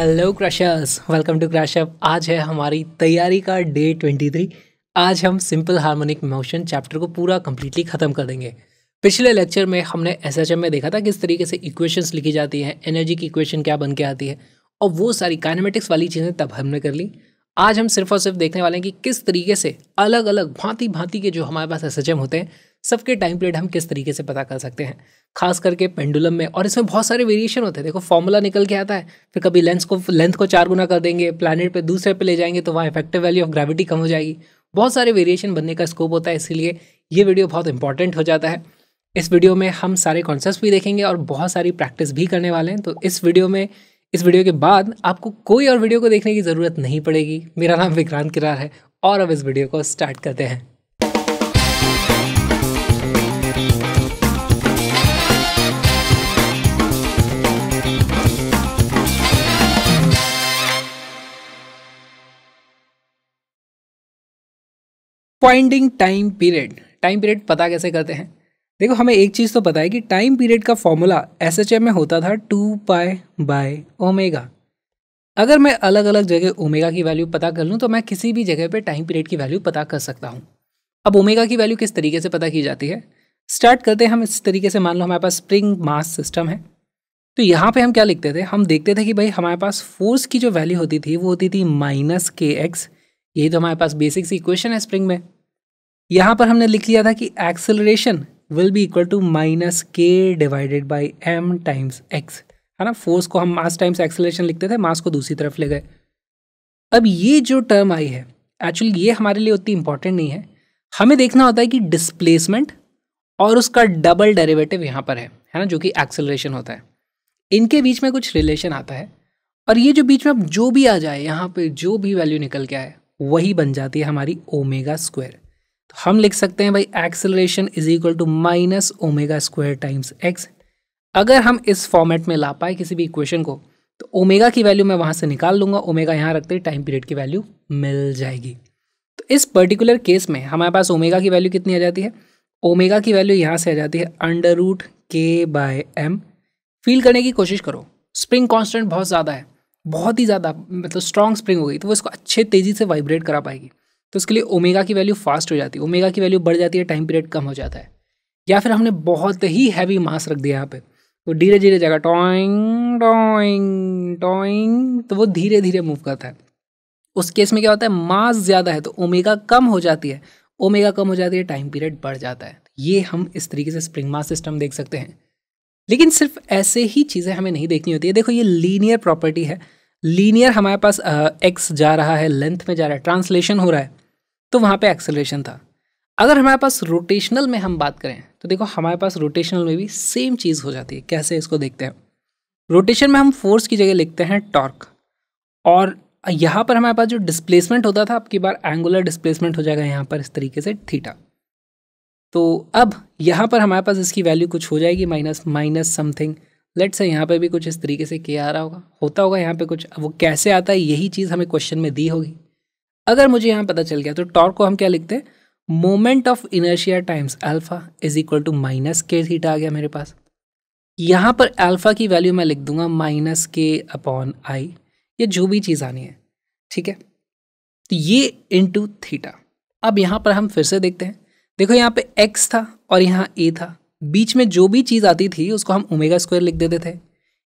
Hello crushers welcome to Crushup आज है हमारी तैयारी का डे ट्वेंटी थ्री आज हम सिंपल हार्मोनिक मोशन चैप्टर को पूरा कम्प्लीटली ख़त्म कर देंगे पिछले लेक्चर में हमने एस में देखा था किस तरीके से इक्वेशंस लिखी जाती है एनर्जी की इक्वेशन क्या बन के आती है और वो सारी काइनेमेटिक्स वाली चीज़ें तब हमने कर ली आज हम सिर्फ और सिर्फ देखने वाले हैं कि किस तरीके से अलग अलग भांति भांति के जो हमारे पास एस होते हैं सबके टाइम पीरियड हम किस तरीके से पता कर सकते हैं खास करके पेंडुलम में और इसमें बहुत सारे वेरिएशन होते हैं देखो फॉर्मूला निकल के आता है फिर कभी लेंस को लेंथ को चार गुना कर देंगे प्लानट पर दूसरे पर ले जाएंगे तो वहाँ इफेक्टिव वैल्यू ऑफ ग्रेविटी कम हो जाएगी बहुत सारे वेरिएशन बनने का स्कोप होता है इसीलिए ये वीडियो बहुत इंपॉर्टेंट हो जाता है इस वीडियो में हम सारे कॉन्सेप्ट भी देखेंगे और बहुत सारी प्रैक्टिस भी करने वाले हैं तो इस वीडियो में इस वीडियो के बाद आपको कोई और वीडियो को देखने की ज़रूरत नहीं पड़ेगी मेरा नाम विक्रांत किरार है और अब इस वीडियो को स्टार्ट करते हैं finding time period time period पता कैसे करते हैं देखो हमें एक चीज़ तो पता है कि टाइम पीरियड का फॉर्मूला एस में होता था टू पाए बाय ओमेगा अगर मैं अलग अलग जगह ओमेगा की वैल्यू पता कर लूँ तो मैं किसी भी जगह पे टाइम पीरियड की वैल्यू पता कर सकता हूँ अब ओमेगा की वैल्यू किस तरीके से पता की जाती है स्टार्ट करते हैं हम इस तरीके से मान लो हमारे पास स्प्रिंग मास सिस्टम है तो यहाँ पे हम क्या लिखते थे हम देखते थे कि भाई हमारे पास फोर्स की जो वैल्यू होती थी वो होती थी माइनस के एक्स यही तो हमारे पास बेसिक सी इक्वेशन है स्प्रिंग में यहाँ पर हमने लिख लिया था कि acceleration will be equal to minus k divided by m times x है ना फोर्स को हम मास टाइम्स एक्सेलरेशन लिखते थे मास को दूसरी तरफ ले गए अब ये जो टर्म आई है एक्चुअली ये हमारे लिए उतनी इंपॉर्टेंट नहीं है हमें देखना होता है कि डिस्प्लेसमेंट और उसका डबल डेरिवेटिव यहाँ पर है है ना जो कि एक्सेलरेशन होता है इनके बीच में कुछ रिलेशन आता है और ये जो बीच में अब जो भी आ जाए यहाँ पे जो भी वैल्यू निकल के आए वही बन जाती है हमारी ओमेगा स्क्वायर तो हम लिख सकते हैं भाई acceleration is equal to minus omega square times x अगर हम इस फॉर्मेट में ला पाए किसी भी इक्वेशन को तो ओमेगा की वैल्यू मैं वहाँ से निकाल लूँगा ओमेगा यहाँ रखते ही टाइम पीरियड की वैल्यू मिल जाएगी तो इस पर्टिकुलर केस में हमारे पास ओमेगा की वैल्यू कितनी आ जाती है ओमेगा की वैल्यू यहाँ से आ जाती है under root k by m feel करने की कोशिश करो स्प्रिंग कांस्टेंट बहुत ज़्यादा है बहुत ही ज़्यादा मतलब स्ट्रॉन्ग स्प्रिंग हो गई तो वो इसको अच्छे तेज़ी से वाइब्रेट करा पाएगी तो उसके लिए ओमेगा की वैल्यू फास्ट हो जाती है ओमेगा की वैल्यू बढ़ जाती है टाइम पीरियड कम हो जाता है या फिर हमने बहुत ही हैवी मास रख दिया यहाँ पे तो धीरे धीरे जाएगा टोइंग टॉइंग टॉइंग तो वो धीरे धीरे मूव करता है उस केस में क्या होता है मास ज़्यादा है तो ओमेगा कम हो जाती है ओमेगा कम हो जाती है टाइम पीरियड बढ़ जाता है ये हम इस तरीके से स्प्रिंग मास सिस्टम देख सकते हैं लेकिन सिर्फ ऐसे ही चीज़ें हमें नहीं देखनी होती है देखो ये लीनियर प्रॉपर्टी है लीनियर हमारे पास एक्स जा रहा है लेंथ में जा रहा है ट्रांसलेशन हो रहा है तो वहाँ पे एक्सेलरेशन था अगर हमारे पास रोटेशनल में हम बात करें तो देखो हमारे पास रोटेशनल में भी सेम चीज़ हो जाती है कैसे इसको देखते हैं रोटेशन में हम फोर्स की जगह लिखते हैं टॉर्क और यहाँ पर हमारे पास जो डिस्प्लेसमेंट होता था आपकी बार एंगुलर डिस्प्लेसमेंट हो जाएगा यहाँ पर इस तरीके से थीटा तो अब यहाँ पर हमारे पास इसकी वैल्यू कुछ हो जाएगी माइनस माइनस समथिंग लेट से यहाँ पे भी कुछ इस तरीके से के आ रहा होगा होता होगा यहाँ पे कुछ अब वो कैसे आता है यही चीज़ हमें क्वेश्चन में दी होगी अगर मुझे यहाँ पता चल गया तो टॉर्क को हम क्या लिखते हैं moment of inertia times alpha is equal to minus k theta आ गया मेरे पास यहाँ पर अल्फ़ा की वैल्यू मैं लिख दूंगा माइनस के अपॉन आई ये जो भी चीज़ आनी है ठीक है तो ये इंटू थीटा अब यहाँ पर हम फिर से देखते हैं देखो यहाँ पे एक्स था और यहाँ ए था बीच में जो भी चीज़ आती थी उसको हम ओमेगा स्क्वायर लिख देते थे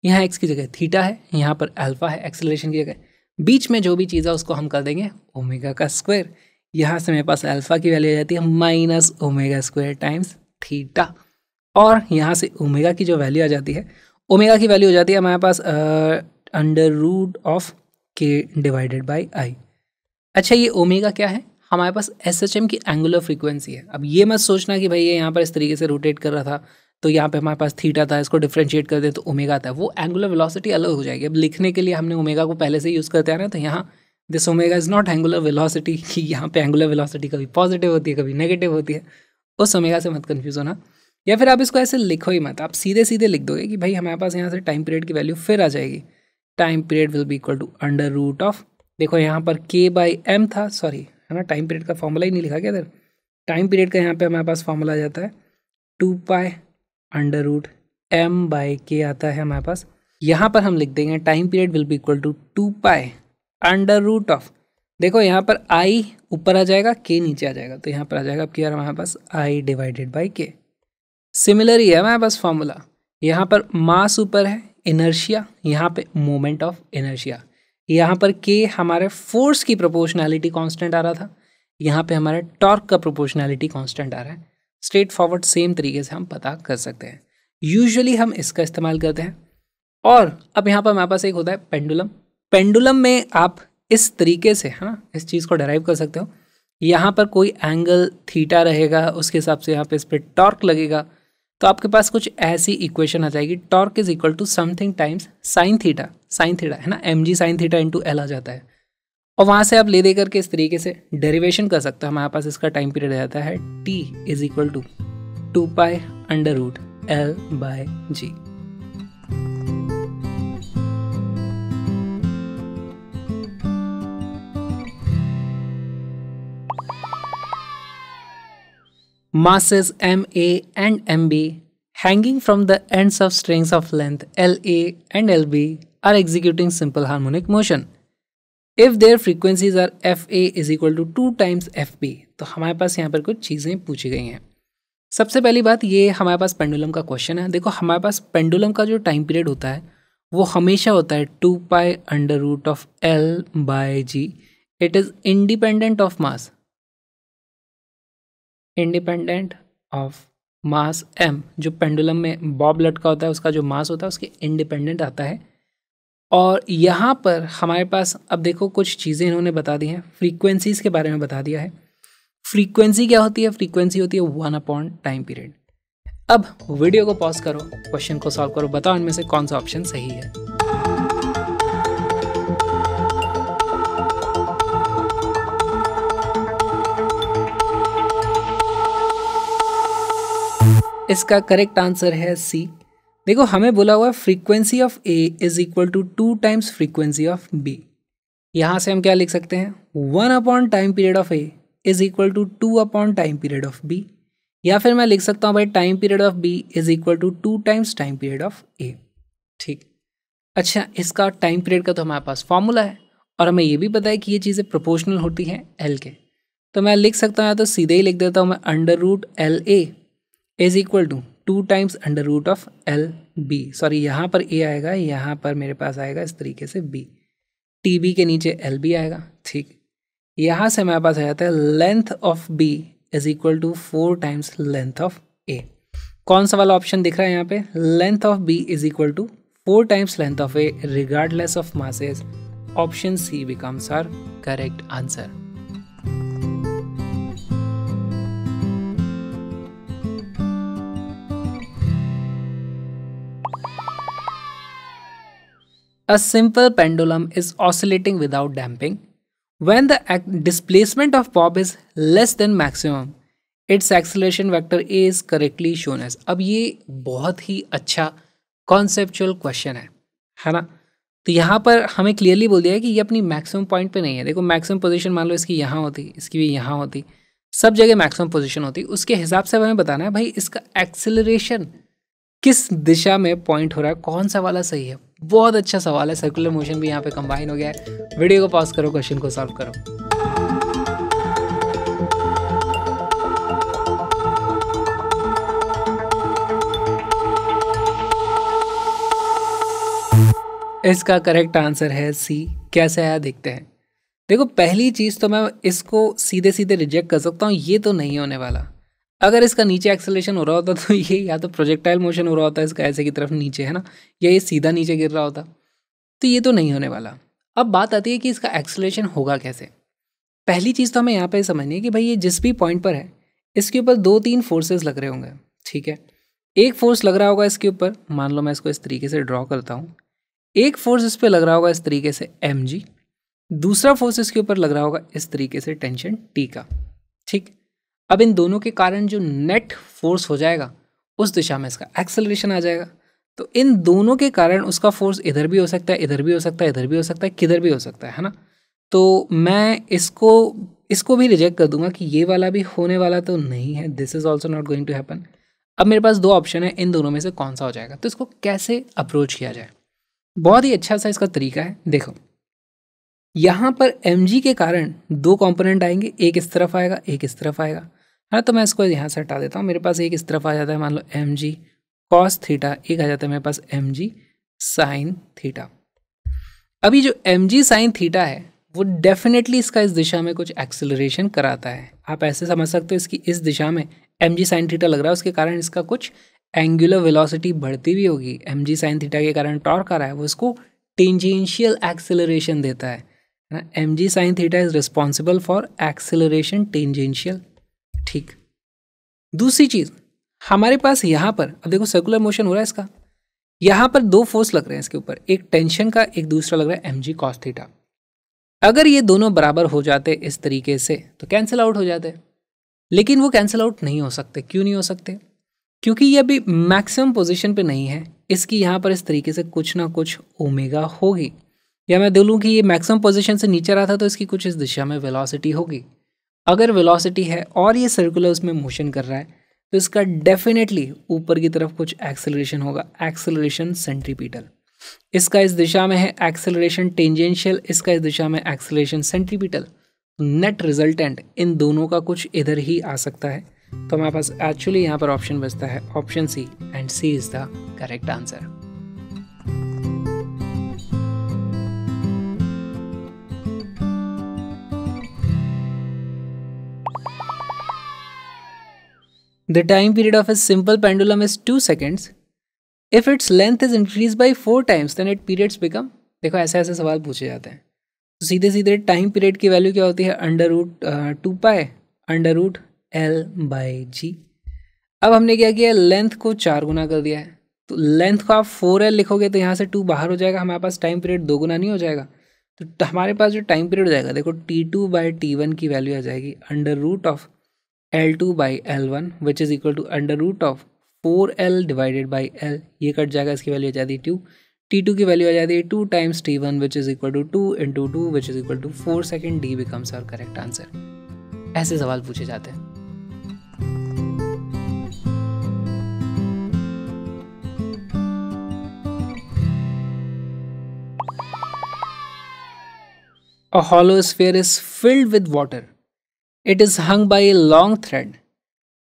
यहाँ एक्स की जगह थीटा है यहाँ पर अल्फा है एक्सेलरेशन की जगह बीच में जो भी चीज़ है उसको हम कर देंगे ओमेगा का स्क्वायर यहाँ से मेरे पास अल्फ़ा की वैल्यू आ जाती है minus omega square times theta और यहाँ से ओमेगा की जो वैल्यू आ जाती है ओमेगा की वैल्यू हो जाती है हमारे पास under root of k divided by I अच्छा ये ओमेगा क्या है हमारे पास एस एच एम की एंगुलर फ्रीक्वेंसी है अब ये मत सोचना कि भाई ये यहाँ पर इस तरीके से रोटेट कर रहा था तो यहाँ पे हमारे पास थीटा था इसको डिफ्रेंशिएट कर दें तो ओमेगा था वो एंगुलर वेलोसिटी अलग हो जाएगी अब लिखने के लिए हमने ओमेगा को पहले से यूज़ करते आ रहे हैं तो यहाँ this omega is not angular velocity कि यहाँ पे एंगुलर वेलोसिटी कभी पॉजिटिव होती है कभी नेगेटिव होती है उस ओमेगा से मत कन्फ्यूज़ होना या फिर आप इसको ऐसे लिखो ही मत आप सीधे सीधे लिख दोगे कि भाई हमारे पास यहाँ से टाइम पीरियड की वैल्यू फिर आ जाएगी time period will be equal to under root of देखो यहाँ पर के बाई एम था सॉरी है ना टाइम पीरियड का फॉर्मूला ही नहीं लिखा गया इधर टाइम पीरियड का यहाँ पे हमारे पास फॉर्मूला आ जाता है two pi under root m by k आता है हमारे पास यहाँ पर हम लिख देंगे time period will be equal to two pi under root of देखो यहाँ पर आई ऊपर आ जाएगा के नीचे आ जाएगा तो यहाँ पर आ जाएगा अब क्या हमारे पास I divided by k similar ही है हमारे पास फॉर्मूला यहाँ पर मास ऊपर है इनर्शिया यहाँ पे मोमेंट ऑफ इनर्शिया यहाँ पर के हमारे फोर्स की प्रोपोर्शनैलिटी कांस्टेंट आ रहा था यहाँ पे हमारे टॉर्क का प्रोपोर्शनैलिटी कांस्टेंट आ रहा है स्ट्रेट फॉरवर्ड सेम तरीके से हम पता कर सकते हैं यूजुअली हम इसका इस्तेमाल करते हैं और अब यहाँ पर हमारे पास एक होता है पेंडुलम पेंडुलम में आप इस तरीके से है ना इस चीज़ को डराइव कर सकते हो यहाँ पर कोई एंगल थीटा रहेगा उसके हिसाब से यहाँ पर इस पर टॉर्क लगेगा तो आपके पास कुछ ऐसी इक्वेशन आ जाएगी torque is equal to something times sine theta sine theta है ना m g sine theta into l आ जाता है और वहाँ से आप ले दे करके इस तरीके से डेरिवेशन कर सकते हो हमारे पास इसका टाइम पीरियड जाता है t is equal to two pi under root l by g masses MA and MB hanging from the ends of strings of length LA and LB are executing simple harmonic motion. If their frequencies are f a is equal to two times f b तो हमारे पास यहाँ पर कुछ चीज़ें पूछी गई हैं सबसे पहली बात ये हमारे पास पेंडुलम का क्वेश्चन है देखो हमारे पास पेंडुलम का जो टाइम पीरियड होता है वो हमेशा होता है two pi under root of L by g it is independent of mass independent of mass m जो पेंडुलम में बॉब लटका होता है उसका जो मास होता है उसके इंडिपेंडेंट आता है और यहाँ पर हमारे पास अब देखो कुछ चीज़ें इन्होंने बता दी हैं फ्रीक्वेंसीज़ के बारे में बता दिया है फ्रीक्वेंसी क्या होती है फ्रीक्वेंसी होती है वन अपॉन टाइम पीरियड अब वीडियो को पॉज करो क्वेश्चन को सॉल्व करो बताओ इनमें से कौन सा ऑप्शन सही है इसका करेक्ट आंसर है सी देखो हमें बोला हुआ है frequency of a is equal to two times frequency of b यहाँ से हम क्या लिख सकते हैं one upon time period of a is equal to two upon time period of b या फिर मैं लिख सकता हूँ भाई time period of b is equal to two times time period of a ठीक अच्छा इसका टाइम पीरियड का तो हमारे पास फॉर्मूला है और हमें यह भी पता है कि ये चीज़ें प्रोपोर्शनल होती हैं एल के तो मैं लिख सकता हूँ या तो सीधे ही लिख देता हूँ मैं under root l a is equal to two times under root of l b sorry यहाँ पर ए आएगा यहाँ पर मेरे पास आएगा इस तरीके से बी टी बी के नीचे एल बी आएगा ठीक यहाँ से मेरे पास आ जाता है length of b is equal to four times length of a कौन सा वाला ऑप्शन दिख रहा है यहाँ पे length of b is equal to four times length of a regardless of masses option c becomes our correct answer A simple pendulum is oscillating without damping. When the displacement of bob is less than maximum, its acceleration vector A is correctly shown as. अब ये बहुत ही अच्छा conceptual question है है ना तो यहाँ पर हमें क्लियरली बोल दिया है कि ये अपनी मैक्सिमम पॉइंट पे नहीं है देखो मैक्सिमम पोजीशन मान लो इसकी यहाँ होती इसकी भी यहाँ होती सब जगह मैक्सिमम पोजीशन होती उसके हिसाब से हमें बताना है भाई इसका एक्सेलरेशन किस दिशा में पॉइंट हो रहा है कौन सा वाला सही है बहुत अच्छा सवाल है सर्कुलर मोशन भी यहाँ पे कंबाइन हो गया है वीडियो को पॉज करो क्वेश्चन को सॉल्व करो इसका करेक्ट आंसर है सी कैसे आया देखते हैं देखो पहली चीज़ तो मैं इसको सीधे सीधे रिजेक्ट कर सकता हूँ ये तो नहीं होने वाला अगर इसका नीचे एक्सेलेशन हो रहा होता तो ये या तो प्रोजेक्टाइल मोशन हो रहा होता इसका ऐसे की तरफ नीचे है ना या ये सीधा नीचे गिर रहा होता तो ये तो नहीं होने वाला अब बात आती है कि इसका एक्सेलेशन होगा कैसे पहली चीज़ तो हमें यहाँ पर समझनी है कि भाई ये जिस भी पॉइंट पर है इसके ऊपर दो तीन फोर्सेस लग रहे होंगे ठीक है एक फोर्स लग रहा होगा इसके ऊपर मान लो मैं इसको इस तरीके से ड्रॉ करता हूँ एक फोर्स इस पर लग रहा होगा इस तरीके से एम जी दूसरा फोर्स इसके ऊपर लग रहा होगा इस तरीके से टेंशन टी का ठीक अब इन दोनों के कारण जो नेट फोर्स हो जाएगा उस दिशा में इसका एक्सेलरेशन आ जाएगा तो इन दोनों के कारण उसका फोर्स इधर भी हो सकता है इधर भी हो सकता है इधर भी हो सकता है किधर भी हो सकता है है ना तो मैं इसको इसको भी रिजेक्ट कर दूंगा कि ये वाला भी होने वाला तो नहीं है this is also not going to happen अब मेरे पास दो ऑप्शन है इन दोनों में से कौन सा हो जाएगा तो इसको कैसे अप्रोच किया जाए बहुत ही अच्छा सा इसका तरीका है देखो यहाँ पर एम के कारण दो कॉम्पोनेंट आएंगे एक इस तरफ आएगा एक इस तरफ आएगा हाँ तो मैं इसको यहाँ से हटा देता हूँ मेरे पास एक इस तरफ आ जाता है मान लो एम जी कॉस थीटा एक आ जाता है मेरे पास एम जी साइन थीटा अभी जो एम जी साइन थीटा है वो डेफिनेटली इसका इस दिशा में कुछ एक्सेलरेशन कराता है आप ऐसे समझ सकते हो इसकी इस दिशा में एम जी साइन थीटा लग रहा है उसके कारण इसका कुछ एंगुलर वेलोसिटी बढ़ती भी होगी एम जी साइन थीटा के कारण टॉर्क आ रहा है वो इसको टेंजेंशियल एक्सेलरेशन देता है ना m g sine theta is responsible for acceleration tangential ठीक दूसरी चीज़ हमारे पास यहाँ पर अब देखो सर्कुलर मोशन हो रहा है इसका यहाँ पर दो फोर्स लग रहे हैं इसके ऊपर एक टेंशन का एक दूसरा लग रहा है एम जी कॉस थीटा अगर ये दोनों बराबर हो जाते इस तरीके से तो कैंसिल आउट हो जाते लेकिन वो कैंसिल आउट नहीं हो सकते क्यों नहीं हो सकते क्योंकि ये अभी मैक्सिमम पोजीशन पे नहीं है इसकी यहाँ पर इस तरीके से कुछ ना कुछ ओमेगा होगी या मैं दे कि ये मैक्सिमम पोजीशन से नीचे रहा था तो इसकी कुछ इस दिशा में वेलोसिटी होगी अगर वेलोसिटी है और ये सर्कुलर उसमें मोशन कर रहा है तो इसका डेफिनेटली ऊपर की तरफ कुछ एक्सेलरेशन होगा एक्सेलरेशन सेंट्रीपीटल इसका इस दिशा में है एक्सेलरेशन टेंजेंशियल इसका इस दिशा में एक्सेलरेशन सेंट्रीपीटल नेट रिजल्टेंट इन दोनों का कुछ इधर ही आ सकता है तो हमारे पास एक्चुअली यहाँ पर ऑप्शन बचता है option c and c is the correct answer The time period of a simple pendulum is 2 seconds. If its length is increased by 4 times, then it periods become देखो ऐसे ऐसे सवाल पूछे जाते हैं तो सीधे सीधे टाइम पीरियड की वैल्यू क्या होती है under root two pi under root l by g अब हमने क्या किया लेंथ को चार गुना कर दिया है तो लेंथ को आप फोर एल लिखोगे तो यहाँ से टू बाहर हो जाएगा हमारे पास टाइम पीरियड दो गुना नहीं हो जाएगा तो हमारे पास जो टाइम पीरियड हो जाएगा देखो t two by t one की वैल्यू आ जाएगी under root of l two by l one which is equal to under root of four l divided by l ये कट जाएगा इसकी वैल्यू आ जाती है टू टी टू की वैल्यू आ जाती है two times t one which is equal to two in two two which is equal to four second d becomes our correct answer ऐसे सवाल पूछे जाते हैं A hollow sphere is filled with water it is hung by a long thread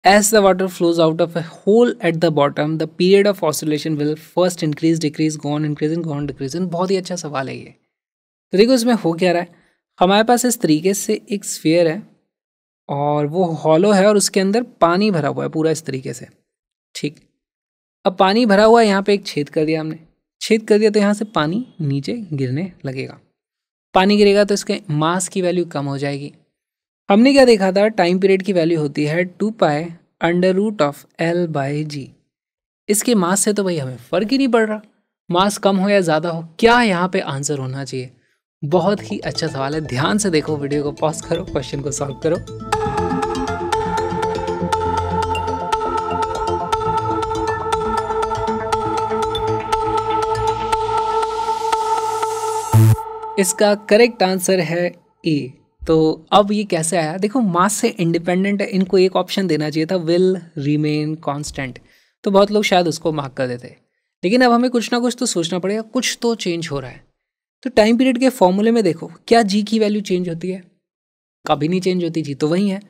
as the water flows out of a hole at the bottom the period of oscillation will first increase decrease go on, increase and go on, बहुत ही अच्छा सवाल है ये तो देखो इसमें हो क्या रहा है हमारे पास इस तरीके से एक स्फेयर है और वो हॉलो है और उसके अंदर पानी भरा हुआ है पूरा इस तरीके से ठीक अब पानी भरा हुआ है यहाँ पे एक छेद कर दिया हमने छेद कर दिया तो यहाँ से पानी नीचे गिरने लगेगा पानी गिरेगा तो इसके मास की वैल्यू कम हो जाएगी हमने क्या देखा था टाइम पीरियड की वैल्यू होती है two pi under root of l by g इसके मास से तो भाई हमें फ़र्क ही नहीं पड़ रहा मास कम हो या ज़्यादा हो क्या यहाँ पे आंसर होना चाहिए बहुत ही अच्छा सवाल है ध्यान से देखो वीडियो को पॉज करो क्वेश्चन को सॉल्व करो इसका करेक्ट आंसर है ए तो अब ये कैसे आया देखो मास से इंडिपेंडेंट इनको एक ऑप्शन देना चाहिए था विल रिमेन कॉन्स्टेंट तो बहुत लोग शायद उसको मार्क कर देते लेकिन अब हमें कुछ ना कुछ तो सोचना पड़ेगा कुछ तो चेंज हो रहा है तो टाइम पीरियड के फॉर्मूले में देखो क्या जी की वैल्यू चेंज होती है कभी नहीं चेंज होती जी तो वही है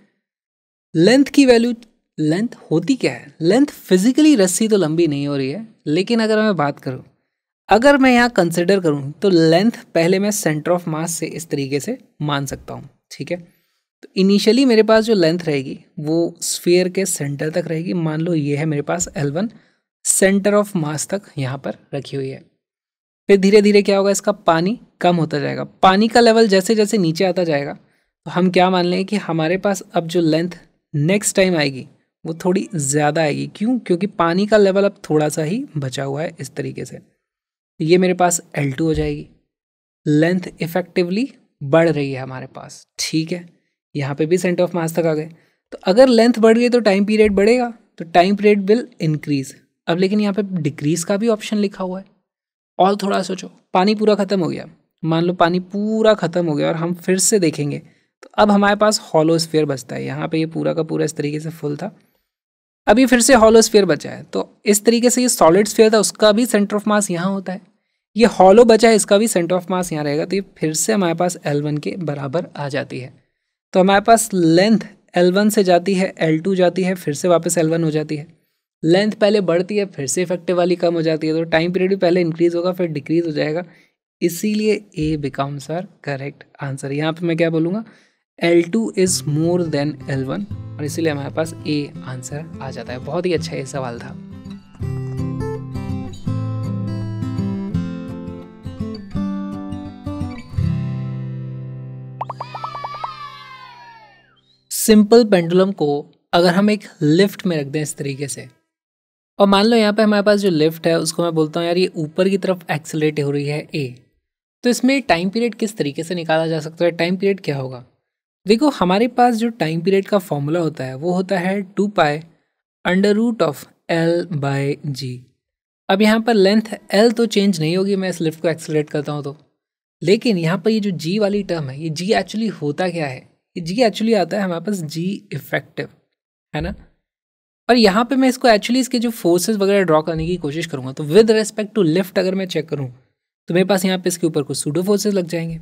लेंथ की वैल्यू लेंथ होती क्या है लेंथ फिजिकली रस्सी तो लंबी नहीं हो रही है लेकिन अगर मैं बात करूँ अगर मैं यहाँ कंसिडर करूँ तो लेंथ पहले मैं सेंटर ऑफ मास से इस तरीके से मान सकता हूँ ठीक है तो इनिशियली मेरे पास जो लेंथ रहेगी वो स्फेयर के सेंटर तक रहेगी मान लो ये है मेरे पास L1 सेंटर ऑफ मास तक यहाँ पर रखी हुई है फिर धीरे धीरे क्या होगा इसका पानी कम होता जाएगा पानी का लेवल जैसे जैसे नीचे आता जाएगा तो हम क्या मान लें कि हमारे पास अब जो लेंथ नेक्स्ट टाइम आएगी वो थोड़ी ज़्यादा आएगी क्यों क्योंकि पानी का लेवल अब थोड़ा सा ही बचा हुआ है इस तरीके से ये मेरे पास L2 हो जाएगी लेंथ इफेक्टिवली बढ़ रही है हमारे पास ठीक है यहाँ पे भी सेंटर ऑफ मास तक आ गए तो अगर लेंथ बढ़ गई तो टाइम पीरियड बढ़ेगा तो टाइम पीरियड विल इंक्रीज अब लेकिन यहाँ पे डिक्रीज का भी ऑप्शन लिखा हुआ है और थोड़ा सोचो पानी पूरा ख़त्म हो गया मान लो पानी पूरा ख़त्म हो गया और हम फिर से देखेंगे तो अब हमारे पास हॉलो स्फेयर बचता है यहाँ पर ये पूरा का पूरा इस तरीके से फुल था अभी फिर से हॉलो स्फेयर बचा है तो इस तरीके से ये सॉलिड स्फेयर था उसका भी सेंटर ऑफ मास यहाँ होता है ये हॉलो बचा है इसका भी सेंटर ऑफ मास यहाँ रहेगा तो ये फिर से हमारे पास एल वन के बराबर आ जाती है तो हमारे पास लेंथ एल वन से जाती है एल टू जाती है फिर से वापस एल वन हो जाती है लेंथ पहले बढ़ती है फिर से इफेक्टिव वाली कम हो जाती है तो टाइम पीरियड भी पहले इंक्रीज होगा फिर डिक्रीज हो जाएगा इसीलिए a becomes our correct answer यहाँ पर मैं क्या बोलूँगा l two is more than l one और इसीलिए हमारे पास ए आंसर आ जाता है बहुत ही अच्छा ये सवाल था सिंपल पेंडुलम को अगर हम एक लिफ्ट में रख दें इस तरीके से और मान लो यहाँ पे हमारे पास जो लिफ्ट है उसको मैं बोलता हूँ यार ये ऊपर की तरफ एक्सेलेट हो रही है ए तो इसमें टाइम पीरियड किस तरीके से निकाला जा सकता है टाइम पीरियड क्या होगा देखो हमारे पास जो टाइम पीरियड का फॉर्मूला होता है वो होता है two pi under root of L by g अब यहाँ पर लेंथ एल तो चेंज नहीं होगी मैं इस लिफ्ट को एक्सेलेट करता हूँ तो लेकिन यहाँ पर ये जो जी वाली टर्म है ये जी एक्चुअली होता क्या है जी एक्चुअली आता है हमारे पास जी इफेक्टिव है ना और यहाँ पे मैं इसको एक्चुअली इसके जो फोर्सेस वगैरह ड्रॉ करने की कोशिश करूँगा तो विद रेस्पेक्ट टू लिफ्ट अगर मैं चेक करूँ तो मेरे पास यहाँ पे इसके ऊपर कुछ सूडो फोर्सेज लग जाएंगे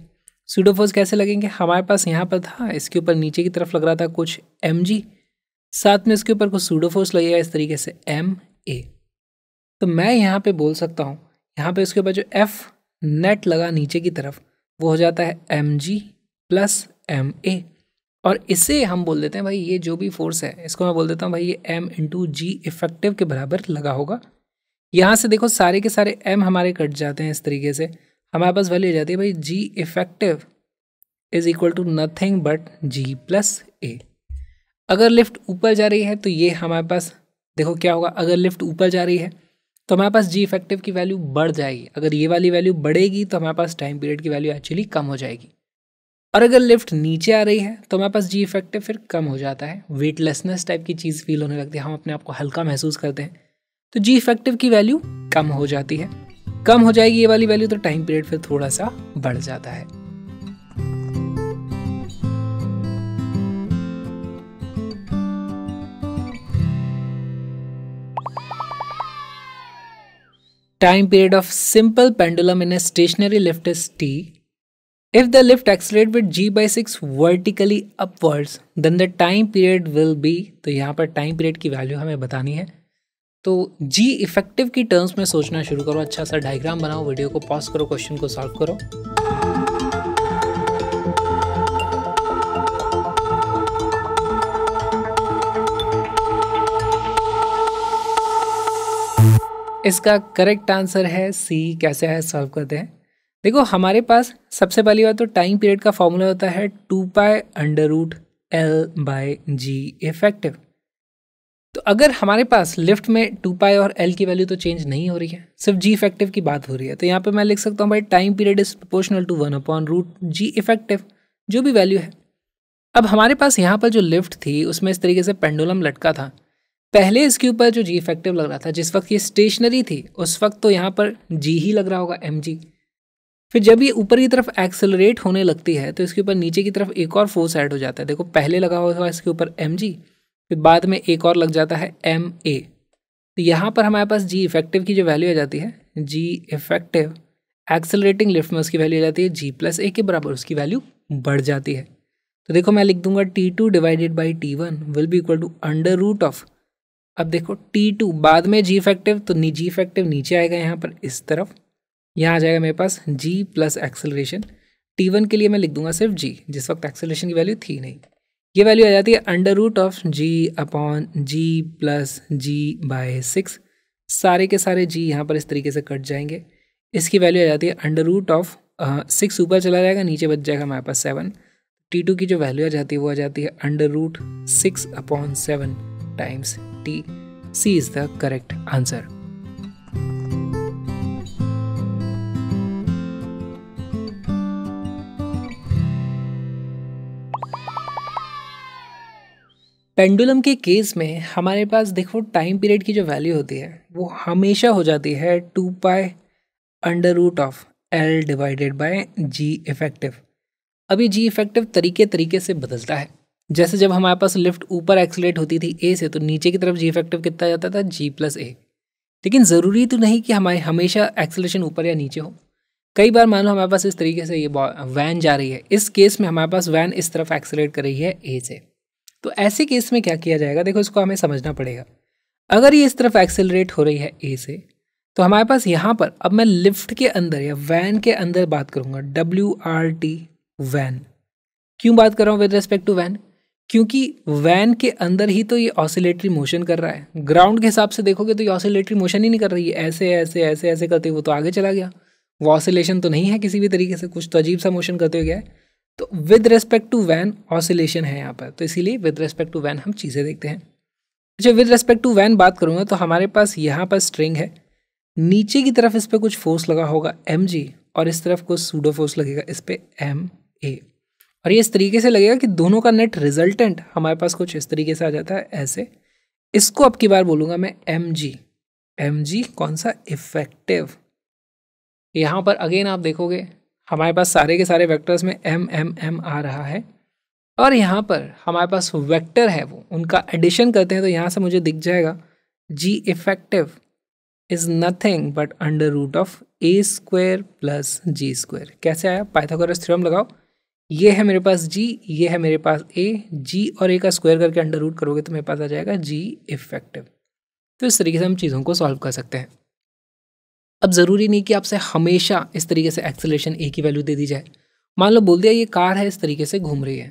सूडो फोर्स कैसे लगेंगे हमारे पास यहाँ पर था इसके ऊपर नीचे की तरफ लग रहा था कुछ एम जी साथ में इसके ऊपर कुछ सूडो फोर्स लगेगा इस तरीके से एम ए तो मैं यहाँ पर बोल सकता हूँ यहाँ पर इसके ऊपर जो एफ नेट लगा नीचे की तरफ वो हो जाता है m g plus m a और इसे हम बोल देते हैं भाई ये जो भी फोर्स है इसको मैं बोल देता हूँ भाई ये एम इंटू जी इफेक्टिव के बराबर लगा होगा यहाँ से देखो सारे के सारे एम हमारे कट जाते हैं इस तरीके से हमारे पास वैल्यू जाती है भाई g effective is equal to nothing but g plus a अगर लिफ्ट ऊपर जा रही है तो ये हमारे पास देखो क्या होगा अगर लिफ्ट ऊपर जा रही है तो हमारे पास जी इफेक्टिव की वैल्यू बढ़ जाएगी अगर ये वाली वैल्यू बढ़ेगी तो हमारे पास टाइम पीरियड की वैल्यू एक्चुअली कम हो जाएगी और अगर लिफ्ट नीचे आ रही है तो हमारे पास जी इफेक्टिव फिर कम हो जाता है वेटलेसनेस टाइप की चीज़ फील होने लगती है हम अपने आप को हल्का महसूस करते हैं तो जी इफेक्टिव की वैल्यू कम हो जाती है कम हो जाएगी ये वाली वैल्यू तो टाइम पीरियड फिर थोड़ा सा बढ़ जाता है time period of simple pendulum in a stationary lift is t If the lift accelerates with g by 6 vertically upwards, then the time period will be तो यहाँ पर time period की value हमें बतानी है तो g इफेक्टिव की terms में सोचना शुरू करो अच्छा सा डायग्राम बनाओ वीडियो को पॉज करो क्वेश्चन को सॉल्व करो इसका करेक्ट आंसर है सी कैसे है सॉल्व करते हैं देखो हमारे पास सबसे पहली बात तो टाइम पीरियड का फॉर्मूला होता है two pi under root l by ji effective तो अगर हमारे पास लिफ्ट में टू पाई और एल की वैल्यू तो चेंज नहीं हो रही है सिर्फ जी इफेक्टिव की बात हो रही है तो यहाँ पे मैं लिख सकता हूँ भाई time period is proportional to one upon root g effective जो भी वैल्यू है अब हमारे पास यहाँ पर जो लिफ्ट थी उसमें इस तरीके से पेंडुलम लटका था पहले इसके ऊपर जो जी इफेक्टिव लग रहा था जिस वक्त ये स्टेशनरी थी उस वक्त तो यहाँ पर जी ही लग रहा होगा एम जी फिर जब ये ऊपर की तरफ एक्सेलरेट होने लगती है तो इसके ऊपर नीचे की तरफ एक और फोर्स ऐड हो जाता है देखो पहले लगा हुआ था इसके ऊपर एम जी फिर बाद में एक और लग जाता है एम ए तो यहाँ पर हमारे पास जी इफेक्टिव की जो वैल्यू आ जाती है जी इफेक्टिव एक्सेलरेटिंग लिफ्ट में उसकी वैल्यू आ जाती है जी प्लस ए के बराबर उसकी वैल्यू बढ़ जाती है तो देखो मैं लिख दूंगा t two divided by t one will be equal to under root of अब देखो टी टू बाद में जी इफेक्टिव तो जी इफेक्टिव नीचे आएगा यहाँ पर इस तरफ यहाँ आ जाएगा मेरे पास g plus acceleration t one के लिए मैं लिख दूंगा सिर्फ जी जिस वक्त एक्सेलरेशन की वैल्यू थी नहीं ये वैल्यू आ जाती है under root of G upon G plus G by six सारे के सारे जी यहाँ पर इस तरीके से कट जाएंगे इसकी वैल्यू आ जाती है अंडर रूट ऑफ सिक्स ऊपर चला जाएगा नीचे बच जाएगा हमारे पास सेवन टी टू की जो वैल्यू आ जाती है वो आ जाती है under root six upon seven times T C is the correct answer pendulum के केस में हमारे पास देखो टाइम पीरियड की जो वैल्यू होती है वो हमेशा हो जाती है two pi under root of L divided by ji effective अभी जी इफेक्टिव तरीके तरीके से बदलता है जैसे जब हमारे पास लिफ्ट ऊपर एक्सलेट होती थी ए से तो नीचे की तरफ जी इफेक्टिव कितना जाता था जी प्लस ए लेकिन ज़रूरी तो नहीं कि हमारे हमेशा एक्सलेशन ऊपर या नीचे हो कई बार मान लो हमारे पास इस तरीके से ये वैन जा रही है इस केस में हमारे पास वैन इस तरफ एक्सलेट कर रही है ए से तो ऐसे केस में क्या किया जाएगा देखो इसको हमें समझना पड़ेगा अगर ये इस तरफ एक्सेलरेट हो रही है ए से तो हमारे पास यहाँ पर अब मैं लिफ्ट के अंदर या वैन के अंदर बात करूँगा डब्ल्यू आर टी वैन क्यों बात कर रहा हूँ विद रेस्पेक्ट टू वैन क्योंकि वैन के अंदर ही तो ये ऑसिलेटरी मोशन कर रहा है ग्राउंड के हिसाब से देखोगे तो ये ऑसिलेटरी मोशन ही नहीं कर रही है ऐसे ऐसे ऐसे ऐसे करते हुए वो तो आगे चला गया वो ऑसिलेशन तो नहीं है किसी भी तरीके से कुछ तो अजीब सा मोशन करते हुए गया है तो with respect to van oscillation है यहाँ पर तो इसीलिए विद रेस्पेक्ट टू वैन हम चीज़ें देखते हैं अच्छा विद रेस्पेक्ट टू वैन बात करूँगा तो हमारे पास यहाँ पर स्ट्रिंग है नीचे की तरफ इस पर कुछ फोर्स लगा होगा एम जी और इस तरफ कुछ सूडो फोर्स लगेगा इस पर एम ए और ये इस तरीके से लगेगा कि दोनों का नेट रिजल्टेंट हमारे पास कुछ इस तरीके से आ जाता है ऐसे इसको अब की बार बोलूँगा मैं एम जी एम जी कौन सा इफेक्टिव यहाँ पर अगेन आप देखोगे हमारे पास सारे के सारे वेक्टर्स में एम एम एम आ रहा है और यहाँ पर हमारे पास वेक्टर है वो उनका एडिशन करते हैं तो यहाँ से मुझे दिख जाएगा G effective is nothing but under root of A square plus G square कैसे आया पाइथागोरस थ्योरम लगाओ ये है मेरे पास जी ये है मेरे पास ए जी और ए का स्क्वायर करके अंडर रूट करोगे तो मेरे पास आ जाएगा जी इफेक्टिव तो इस तरीके से हम चीज़ों को सॉल्व कर सकते हैं अब ज़रूरी नहीं कि आपसे हमेशा इस तरीके से एक्सेलेशन ए की वैल्यू दे दी जाए मान लो बोल दिया ये कार है इस तरीके से घूम रही है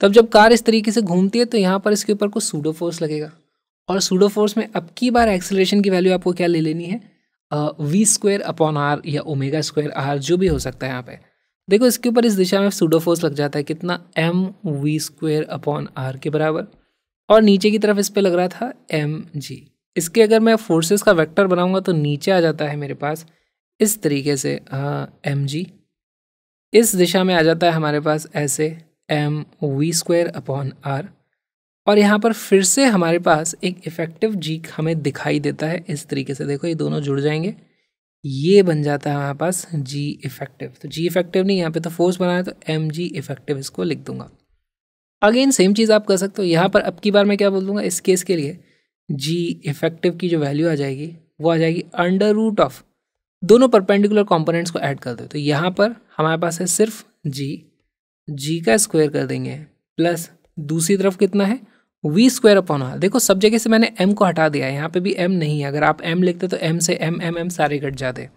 तब जब कार इस तरीके से घूमती है तो यहाँ पर इसके ऊपर कुछ सूडो फोर्स लगेगा और सूडो फोर्स में अब की बार एक्सेलेशन की वैल्यू आपको क्या ले लेनी है वी स्क्वेयर अपॉन आर या ओमेगा स्क्वायर आर जो भी हो सकता है यहाँ पे देखो इसके ऊपर इस दिशा में सूडो फोर्स लग जाता है कितना M V square upon R के बराबर और नीचे की तरफ इस पर लग रहा था एम जी इसके अगर मैं फोर्सेस का वेक्टर बनाऊंगा तो नीचे आ जाता है मेरे पास इस तरीके से एम हाँ, जी इस दिशा में आ जाता है हमारे पास ऐसे M V square upon R और यहाँ पर फिर से हमारे पास एक इफ़ेक्टिव जी हमें दिखाई देता है इस तरीके से देखो ये दोनों जुड़ जाएंगे ये बन जाता है हमारे पास जी इफ़ेक्टिव तो जी इफ़ेक्टिव नहीं यहाँ पे तो फोर्स बना है तो एम जी इफ़ेक्टिव इसको लिख दूंगा अगेन सेम चीज़ आप कर सकते हो यहाँ पर अब की बार मैं क्या बोल दूंगा इस केस के लिए जी इफेक्टिव की जो वैल्यू आ जाएगी वो आ जाएगी अंडर रूट ऑफ दोनों परपेंडिकुलर कंपोनेंट्स को ऐड कर दो तो यहाँ पर हमारे पास है सिर्फ जी जी का स्क्वायर कर देंगे प्लस दूसरी तरफ कितना है वी स्क्वायर अपॉन आर देखो सब जगह से मैंने एम को हटा दिया है यहाँ पे भी एम नहीं है अगर आप एम लिखते तो एम से एम एम एम सारे कट जाते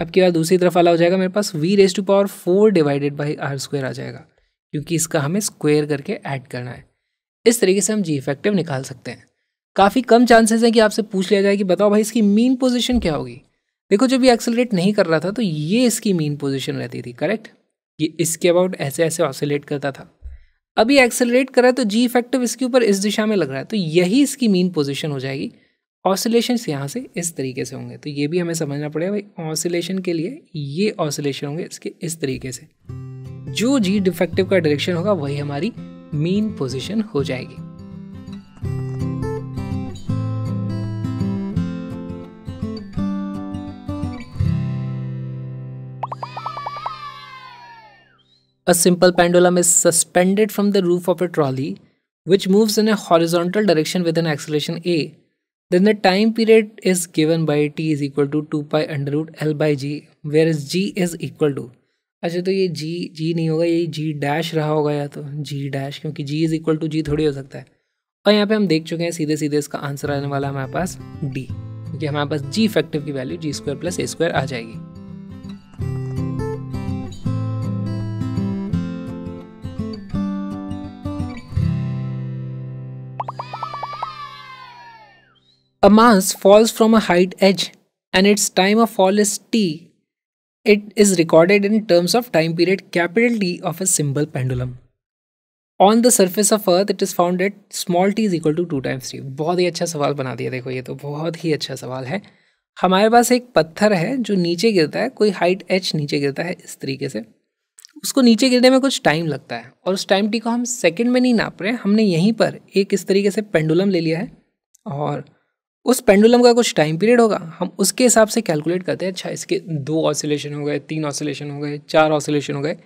अब के बाद दूसरी तरफ वाला हो जाएगा मेरे पास V raise to power four divided by R square आ जाएगा क्योंकि इसका हमें स्क्वायर करके ऐड करना है इस तरीके से हम जी इफेक्टिव निकाल सकते हैं काफ़ी कम चांसेस हैं कि आपसे पूछ लिया जाए कि बताओ भाई इसकी मीन पोजीशन क्या होगी देखो जब ये एक्सेलरेट नहीं कर रहा था तो ये इसकी मीन पोजीशन रहती थी करेक्ट ये इसके अबाउट ऐसे ऐसे ऑसिलेट करता था अभी एक्सेलरेट करा तो जी इफेक्टिव इसके ऊपर इस दिशा में लग रहा है तो यही इसकी मीन पोजिशन हो जाएगी ऑसिलेशन यहाँ से इस तरीके से होंगे तो ये भी हमें समझना पड़ेगा भाई ऑसिलेशन के लिए ये ऑसिलेशन होंगे इसके इस तरीके से जो जी डिफेक्टिव का डायरेक्शन होगा वही हमारी मेन पोजिशन हो जाएगी A simple pendulum is suspended from the roof of a trolley which moves in a horizontal direction with an acceleration a. Then the time period is given by t is equal to 2 pi under root l by g where is g is equal to अच्छा तो ये g g नहीं होगा ये g dash रहा होगा या तो g डैश क्योंकि g is equal to g थोड़ी हो सकता है और यहाँ पे हम देख चुके हैं सीधे सीधे इसका आंसर आने वाला हमारे पास d क्योंकि हमारे पास g इफेक्टिव की value g square plus A square आ जाएगी A mass falls from a height h and its time of fall is t. It is recorded in terms of time period capital T of a simple pendulum. On the surface of earth it is found at small T is equal to two times T बहुत ही अच्छा सवाल बना दिया देखो ये तो बहुत ही अच्छा सवाल है हमारे पास एक पत्थर है जो नीचे गिरता है कोई हाइट एच नीचे गिरता है इस तरीके से उसको नीचे गिरने में कुछ टाइम लगता है और उस टाइम टी को हम सेकेंड में नहीं नाप रहे हमने यहीं पर एक इस तरीके से पेंडुलम ले लिया है और उस पेंडुलम का कुछ टाइम पीरियड होगा हम उसके हिसाब से कैलकुलेट करते हैं अच्छा इसके दो ऑसिलेशन हो गए तीन ऑसिलेशन हो गए चार ऑसिलेशन हो गए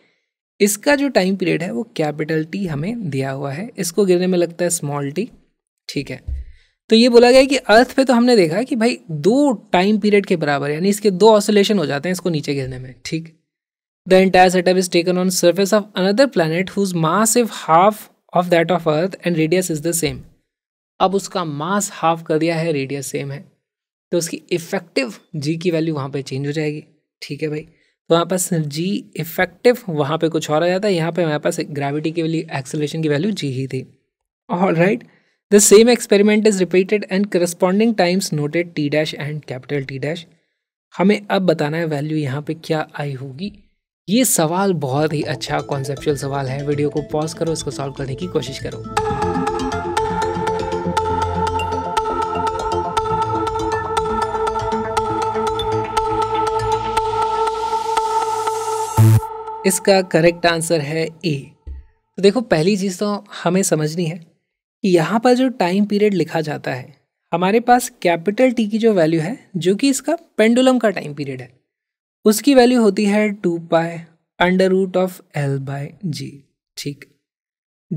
इसका जो टाइम पीरियड है वो कैपिटल टी हमें दिया हुआ है इसको गिरने में लगता है स्मॉल टी ठीक है तो ये बोला गया कि अर्थ पे तो हमने देखा कि भाई दो टाइम पीरियड के बराबर यानी इसके दो ऑसोलेशन हो जाते हैं इसको नीचे गिरने में ठीक the entire setup is taken on surface of another planet whose mass if half of that of earth and radius is the same अब उसका मास हाफ कर दिया है रेडियस सेम है तो उसकी इफेक्टिव जी की वैल्यू वहाँ पे चेंज हो जाएगी ठीक है भाई तो वहाँ पास जी इफेक्टिव वहाँ पे कुछ और आ जाता है यहाँ पे हमारे पास ग्रेविटी की वैल्यू एक्सेलेशन की वैल्यू जी ही थी all right the same experiment is repeated and corresponding times noted T dash and capital T dash हमें अब बताना है वैल्यू यहाँ पे क्या आई होगी ये सवाल बहुत ही अच्छा कॉन्सेप्चुअल सवाल है वीडियो को पॉज करो इसको सॉल्व करने की कोशिश करो इसका करेक्ट आंसर है ए तो देखो पहली चीज़ तो हमें समझनी है कि यहाँ पर जो टाइम पीरियड लिखा जाता है हमारे पास कैपिटल टी की जो वैल्यू है जो कि इसका पेंडुलम का टाइम पीरियड है उसकी वैल्यू होती है two pi under root of L by G ठीक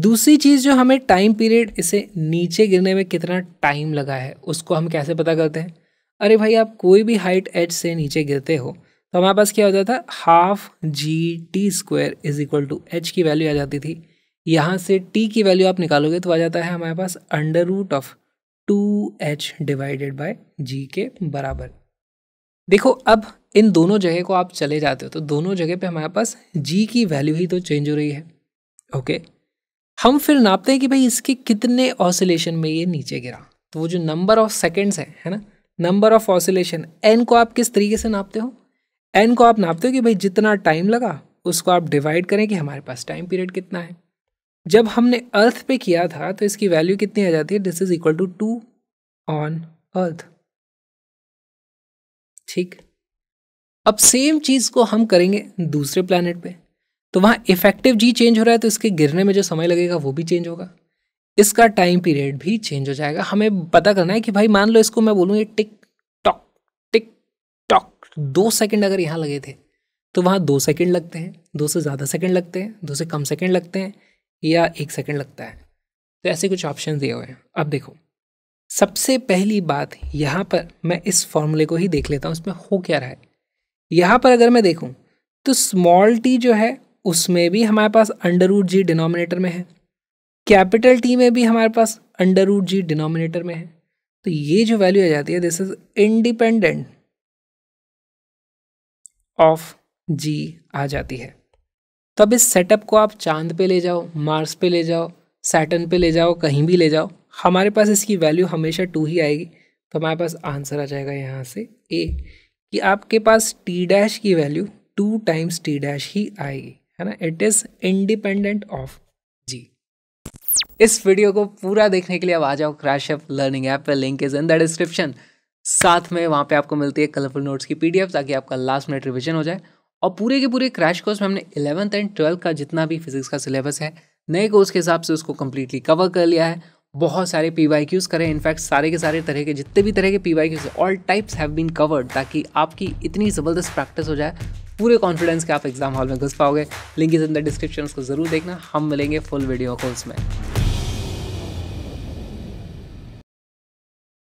दूसरी चीज़ जो हमें टाइम पीरियड इसे नीचे गिरने में कितना टाइम लगा है उसको हम कैसे पता करते हैं अरे भाई आप कोई भी हाइट एज से नीचे गिरते हो तो हमारे पास क्या हो जाता है half G T square is equal to H की वैल्यू आ जाती थी यहाँ से टी की वैल्यू आप निकालोगे तो आ जाता है हमारे पास under root of two H divided by G के बराबर देखो अब इन दोनों जगह को आप चले जाते हो तो दोनों जगह पे हमारे पास जी की वैल्यू ही तो चेंज हो रही है ओके हम फिर नापते हैं कि भाई इसके कितने ऑसिलेशन में ये नीचे गिरा तो वो जो नंबर ऑफ सेकेंड्स है है ना नंबर ऑफ ऑसिलेशन एन को आप किस तरीके से नापते हो एन को आप नापते हो कि भाई जितना टाइम लगा उसको आप डिवाइड करें कि हमारे पास टाइम पीरियड कितना है जब हमने अर्थ पे किया था तो इसकी वैल्यू कितनी आ जाती है this is equal to two on earth ठीक अब सेम चीज़ को हम करेंगे दूसरे प्लानट पे तो वहां इफेक्टिव जी चेंज हो रहा है तो इसके गिरने में जो समय लगेगा वो भी चेंज होगा इसका टाइम पीरियड भी चेंज हो जाएगा हमें पता करना है कि भाई मान लो इसको मैं बोलूँ ये टिक दो सेकंड अगर यहाँ लगे थे तो वहाँ दो सेकंड लगते हैं दो से ज़्यादा सेकंड लगते हैं दो से कम सेकंड लगते हैं या एक सेकंड लगता है तो ऐसे कुछ ऑप्शन दिए हुए हैं अब देखो सबसे पहली बात यहाँ पर मैं इस फॉर्मूले को ही देख लेता हूँ इसमें हो क्या रहा है यहाँ पर अगर मैं देखूँ तो स्मॉल टी जो है उसमें भी हमारे पास अंडर रूट जी डिनोमिनेटर में है कैपिटल टी में भी हमारे पास अंडर रूट जी डिनोमिनेटर में है तो ये जो वैल्यू आ जाती है this is independent of G आ जाती है तब इस सेटअप को आप चांद पे ले जाओ मार्स पे ले जाओ सैटन पे ले जाओ कहीं भी ले जाओ हमारे पास इसकी वैल्यू हमेशा टू ही आएगी तो हमारे पास आंसर आ जाएगा यहाँ से ए कि आपके पास टी डैश की value two times T dash ही आएगी है ना it is independent of G इस वीडियो को पूरा देखने के लिए अब आ जाओ क्रैश ऑफ लर्निंग ऐप पर link is in the description साथ में वहाँ पे आपको मिलती है कलरफुल नोट्स की पीडीएफ ताकि आपका लास्ट मिनट रिविजन हो जाए और पूरे के पूरे क्रैश कोर्स में हमने इलेवंथ एंड ट्वेल्थ का जितना भी फिजिक्स का सिलेबस है नए कोर्स के हिसाब से उसको कम्प्लीटली कवर कर लिया है बहुत सारे पी वाई क्यूज़ करें इनफैक्ट सारे के सारे तरह के जितने भी तरह के P Y Qs all types have been covered ताकि आपकी इतनी ज़बरदस्त प्रैक्टिस हो जाए पूरे कॉन्फिडेंस के आप एग्ज़ाम हॉल में घुस पाओगे link is in the description उसको ज़रूर देखना हम मिलेंगे फुल वीडियो कॉल्स में